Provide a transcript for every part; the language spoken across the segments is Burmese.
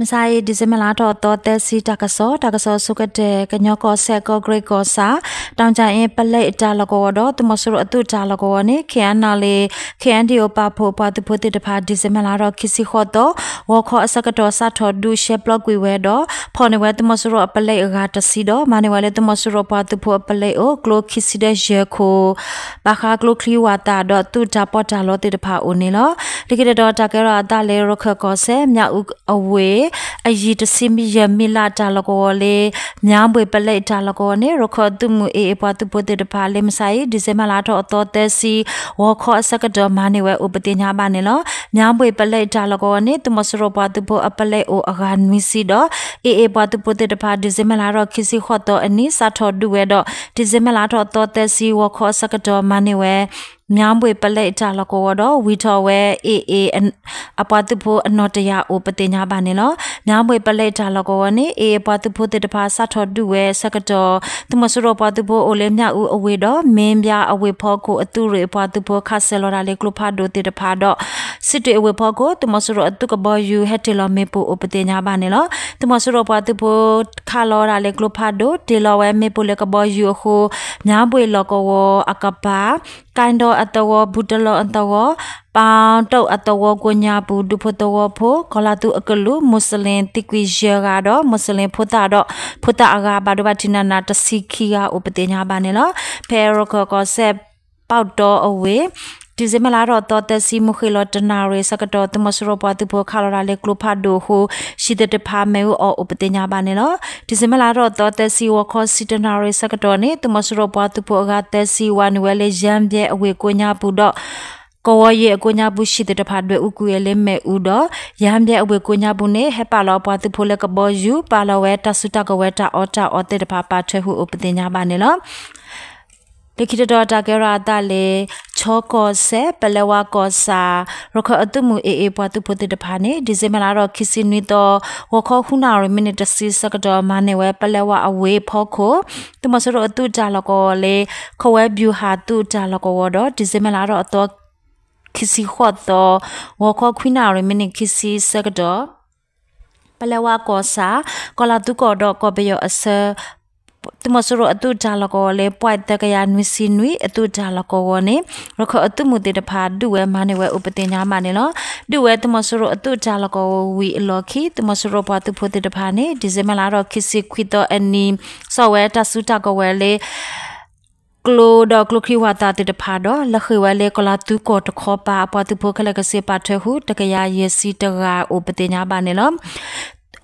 မစားရီဒီဇင်မလာတော့တော့တက်စီတကဆောတကဆောဆုကတဲ့ကညောကောဆက်ကောဂရိတ်ကောစာတောင်ကြရင်ပလက်အတာလကောတော့သူမဆူရအတူတာလကောနဲ့ခဲအနာလေခဲအန်ဒီယိုပါဖို့ပါသူဖို့တဲ့တဖာဒီဇင်မလာတော့ခစီခေါ်တော့ဝါခေါ်အစကတော်စာထော်ဒူရှက်ဘလော့ကွေဝဲတော့ဖော်နေဝဲသူမဆူရပလက်အကတစီတော့မနေဝဲလေသူမဆူရပါသူဖို့ပလက်အိုဂလိုခစီတဲ့ရေခိုဘာခါဂလိုခလီဝါတာတော့သူတာပေါ်တာလို့တဲ့တဖာအိုနေလောတကယ်တော့တကယ်တော့အတာလေရခကောဆက်မြောက်အဝေးအီတစီမီယမီလာတာလကောလေမြောင်းပွေပလက်တာလကောနေရခတ်သူမူအေပွားသူပိုတေတပါလေမဆိုင်ဒီဇင်ဘာလာတော့အတော်သက်စီဝါခော့စကတော်မနေဝဲဥပတိညာပါနေလောမြောင်းပွေပလက်တာလကောနေသူမစရပွားသူပိုအပလက်အိုအဂန်မီစီတော့အေအေပွားသူပိုတေတပါဒီဇင်ဘာလာတော့ခီစီခော့တော်အနိစာထော်ဒူဝဲတော့ဒီဇင်ဘာလာတော့အတော်သက်စီဝါခော့စကတော်မနေဝဲမြားမွေပလက်ကြလကောဝတော့ဝီထော်ဝဲအေအေအပတ်သူဖို့အနော်တရာအိုပတိညာပါနေနော်မြားမွေပလက်ကြလကောဝနေအေအပတ်သူဖို့တေတပါစထော်တူဝဲစကတော်သူမဆူရောပတ်သူဖို့အိုလေမြဦးအဝေတော့မင်းပြအဝေဖို့ကိုအသူရေပတ်သူဖို့ခါဆယ်လော်ဒါလေကလုဖာဒိုတေတပါတော့စစ်တွေအဝေဖို့ကိုသူမဆူရောအသူကဘောယူဟက်တေလော်မေပူအိုပတိညာပါနေနော်သူမဆူရောပတ်သူဖို့ခါလော်ဒါလေကလုဖာဒိုတေလော်ဝဲမေပူလေကဘောယူဟိုမြားမွေလော်ကောဝအကပါကိုင်တော်အတဝဘူတလောအတဝပောင်တုတ်အတဝကိုညာဘူးဒုဖတဝဖို့ကလာတုအကလူမွတ်စလင်တိကွေရာကတော့မွတ်စလင်ဖုတာတော့ဖုတာအကဘာဒဘတိနာနာတစီခီယာဥပတိညာပါနေလောဖေရကောကောဆက်ပေါတော့အဝေးဒီဇင်ဘာလတော့တော်တစီမခေလတနာရေစကတော့တမစရပတူဘခလာရလေကလဖတ်ဒိုဟုရှိတဲ့တဖာမဲအဥပတိညာပါနေလို့ဒီဇင်ဘာလတော့တော်တစီဝခောစီတနာရေစကတော့နေတမစရပတူဘကတစီဝနဝဲလေရံပြဲအဝေကိုညာပုတော့ကောဝရဲ့အကိုညာဘူးရှိတဲ့တဖာတွေဥကူရဲ့လဲမဲ့ဥတော့ရဟန်ပြအဝေကိုညာဘူးနဲ့ဟက်ပါလောပွားသူဖိုလကဘောယူပါလောဝဲတဆုတကဝဲတာအော်တာအော်တဲ့တဖာပါထွဲဟုဥပတင်ညာပါနေလောဒခိတတော်တာကရာတလေချောကောဆေပလဝကောစာရခအတုမူအေအေပွားသူပိုတိတဖာနေဒီဇင်ဘာလာတော့ခီစီနီတော့ဝခခုနာရမီနီတစီစကတော်မနေဝဲပလဝအဝေးဖောခိုသူမဆရအတုကြလကောလေခဝဲဘူဟာတုကြလကောတော့ဒီဇင်ဘာလာတော့အတော့ခီစီခေါ်တော့ဝခခွိနာရမီနီခီစီစကတော်ပလဝကောစာကလာတုကောတော့ကောပယောအဆာตุมสรุอตุจาลกอเลปวยตะกยานุสินุยอตุจาลกอวะเนรขออตุมุติตะพาดุเวมาเนเวอุปติญญามาเนลอดุเวตุมสรุอตุจาลกอวีอลอคีตุมสรุปวาตุพุติตะพาเนดิเซมลารอคิสิควิตออนีซอเวตัสุตะกอเวเลကလိုဒကလခိဝတာတေတဖာတော့လခွေဝဲလေကလာတူကိုတခောပါပတူဖိုခလကစေပါထဟုတကရရစီတရာဥပတိညာပါနေလော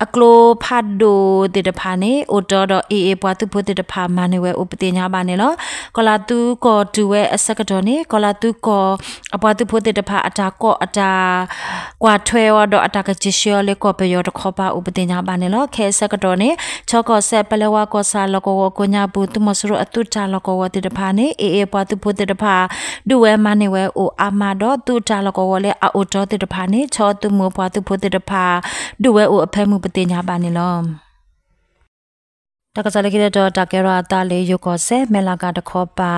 အကလိုဖတ်ဒိုတေတဖာနေအိုတော်တော်အေအေပွားသူဖို့တေတဖာမနေဝဲဥပတိညာပါနေလောကလာသူကောတူဝဲအစကတော်နေကလာသူကောအပွားသူဖို့တေတဖာအတာကောအတာကွာထွဲဝတော့အတာကချစ်ရှောလေကောပယောတခောပါဥပတိညာပါနေလောခဲစကတော်နေချောကောဆက်ပလဝကောစာလကောကိုညာဘူးသူမဆရအတုတာလကောဝတေတဖာနေအေအေပွားသူဖို့တေတဖာဒူဝဲမနေဝဲအိုအာမာတော့သူတာလကောဝလေအိုတော်တေတဖာနေချောသူမပွားသူဖို့တေတဖာဒူဝဲအိုအဖဲမှုပတင်ညာပါနေလောတက္ကသလကိရတော့တကရတာလေယုကောဆေမေလာကတခောပါ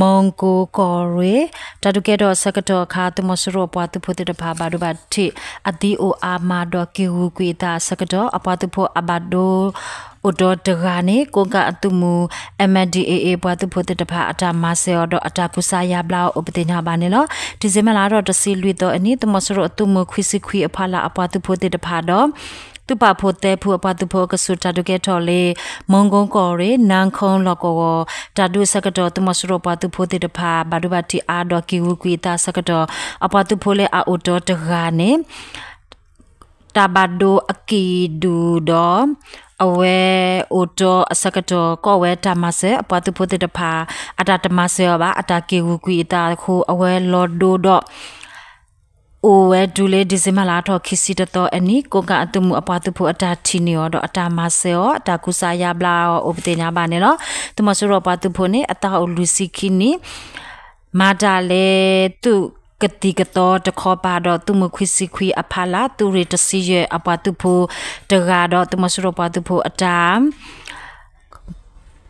မုံကိုကောရေတတုကေတော့စကတော့ခါတမစရောပွားသူဖို့တဖာဘာဒုဘတိအဒီအိုအာမာဒကိဝကွေတာစကတော့အပွားသူဖို့အဘဒိုဥဒဒဂာနေကိုကအတုမူ MDAA ဘွားသူဖို့တဖာအတာမဆေတော့အတာကုစာရဘလာဥပတိညာပါနေလောဒီဇင်မလာတော့တစီလွေတော့အနိတမစရောအတုမူခွိစီခွိအဖလာအပွားသူဖို့တဖာတော့ตุปะโพเตผู้อปะตุโพกสุตาดุเกทอเลมงกงกอเรนางคงลอกกอตาดุสกดอตุมสรปะตุโพติตะพาบาดุบาติอาดอกิวุกิตาสกดออปะตุโพเลอาอุดอตะกาเนတဘဒိုအကီဒူဒအဝဲအိုတိုအစကတောကောဝဲတမဆေအပတုပုတ္တတဖာအတတမဆေဘာအတကေဝူကွီတာခိုအဝဲလော်ဒိုဒော့အိုဝဲဒူလေဒီဇင်မလာတော့ခီစီတတော်အနီကိုကအတူမူအပွားသူဖို့အတာချီနေရောတော့အတာမဆေရောအတာကုစာရပလာရောဥပဒေညာပါနေတော့သူမဆူရောပွားသူဖို့နေအတာလူစီခီနီမာတာလေသူကတိကတော့တခေါ်ပါတော့သူမခွစီခွီအဖလာသူရတစီရဲ့အပတူဖို့တရာတော့သူမဆူရောပတူဖို့အတာ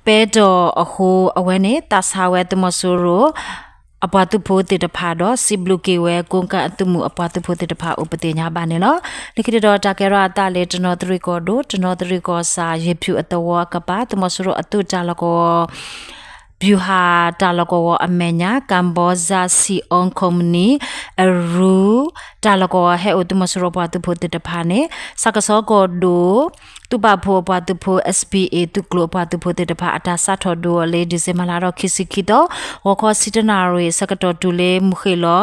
ပဲတော့အဟိုအဝဲနေတာဆာဝဲသူမဆူရောအပတုဖို့တေတဖာတော့စီဘလူကေဝဲကွန်ကအတုမှုအပတုဖို့တေတဖာဥပတိညာပါနေလောနိကတတော်တာကေရအတလေတနောတရီကောဒိုတနောတရီကောစာရေဖြူအတဝကပါတမဆူရအတုတလကောဘူဟာတလကောအမေညာကမ်ဘောဇာစီအွန်ကွန်မြနီအရူတလကောဟဲဥတမဆူရပတုဖို့တေတဖာနေစကစောကောဒိုตุบาโพบาตุโพ SPA ตุกลัวบาตุโพเตตะพาอัตาสะทอดัวเลดิเซมาลาတော့ခိစိခိတော့ဝါခောစိတနာရေစကတော်တူလေမခေလော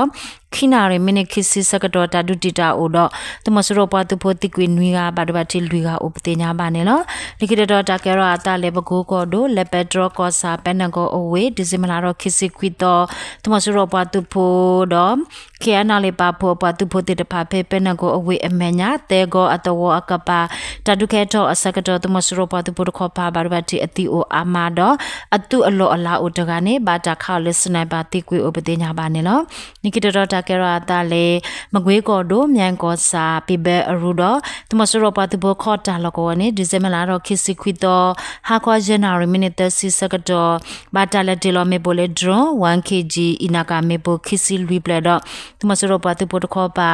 ခိနာရေမင်းခိစိစကတော်တာဒုတိတာအိုတော့တမစရောပတုဖိုတိကွေနွေကဘာတဘတိလွေကဥပတိညာပါနေလောဒီကိတတော်တာကဲရောအတလေဘဂိုကောဒိုလက်ပက်ဒရောကောစာပန်နကောအဝေဒီဇင်မလာတော့ခိစိခွီတော့တမစရောပတုဖိုတော့ကေအနာလေပါဖို့ပတုဖိုတိတဖာဖေပန်နကောအဝေအမညာတေကောအတဝအကပါတာဒုခဲတတော့အစကတော့တမစရောပါတပုရခောပါဘာဘတိအတီအိုအာမာတော့အတုအလောအလာအိုတကနေဘာတာခါလစ်စနိုက်ပါတိကွေဥပတိညာပါနေလောနိကတတော်တာကရအတာလေမကွေးကော်တို့မြန်ကောစာပိဘဲအရူတော့တမစရောပါတပုခောတာလကောနေဒီဇင်မလာတော့ခစ်စီခွီတော့ဟာခွာဇန်နာရီမီနစ်တစီစကတော့ဘာတာလက်ဒီလောမေပိုလေဒရွန် 1kg အနာကမေပိုခစ်စီလွီပလက်တော့တမစရောပါတပုတခောပါ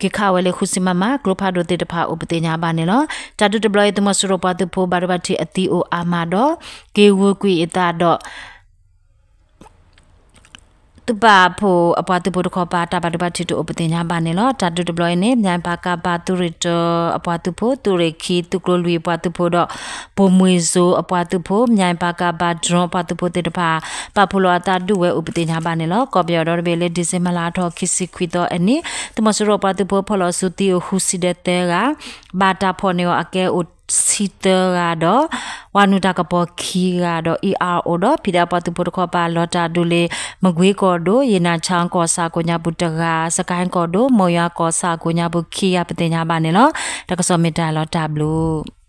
ခေခါဝဲလေခုစီမမဂလိုဖာဒိုတေတဖာဥပတိညာပါနေလောတာတူတဘတမဆူရပတဖိုဘာရဘတိအတီအိုအာမာဒိုကေဝကွီအတာဒိုตุบาโพอปาตุโพตะขอปาตาบาตุบาทิตุอุปติญญาบาเนลอตาตุดบลอยเนญาบากาบาตุริตอปาตุโพตุริคีตุกโลลุยปาตุโพดอโพมวยโซอปาตุโพญาบากาบาดรอปาตุโพติตะภาปาโพลอตาตุเวอุปติญญาบาเนลอกอบยอดอเบเลดิเซมลาทอคิสิควิตออนิตมสรอปาตุโพพลอสุติโอฮุสิเดเตกาบาตาพอเนออเกโอ sitter ကတော့ဝါနုတာကပေါ်ခီကတော့ ERO တော့ဖိဒါပတ်ပုတ်ခေါ်ပါလော်တာဒူလေမကွေးကော်တို့ရေနာချောင်းကော်စာကိုညာဘူးတကစကိုင်းကော်တို့မော်ရကော်စာကိုညာဘူးခီရပတင်ညာပါနေလို့တကစောမီတာလော်တာဘလူး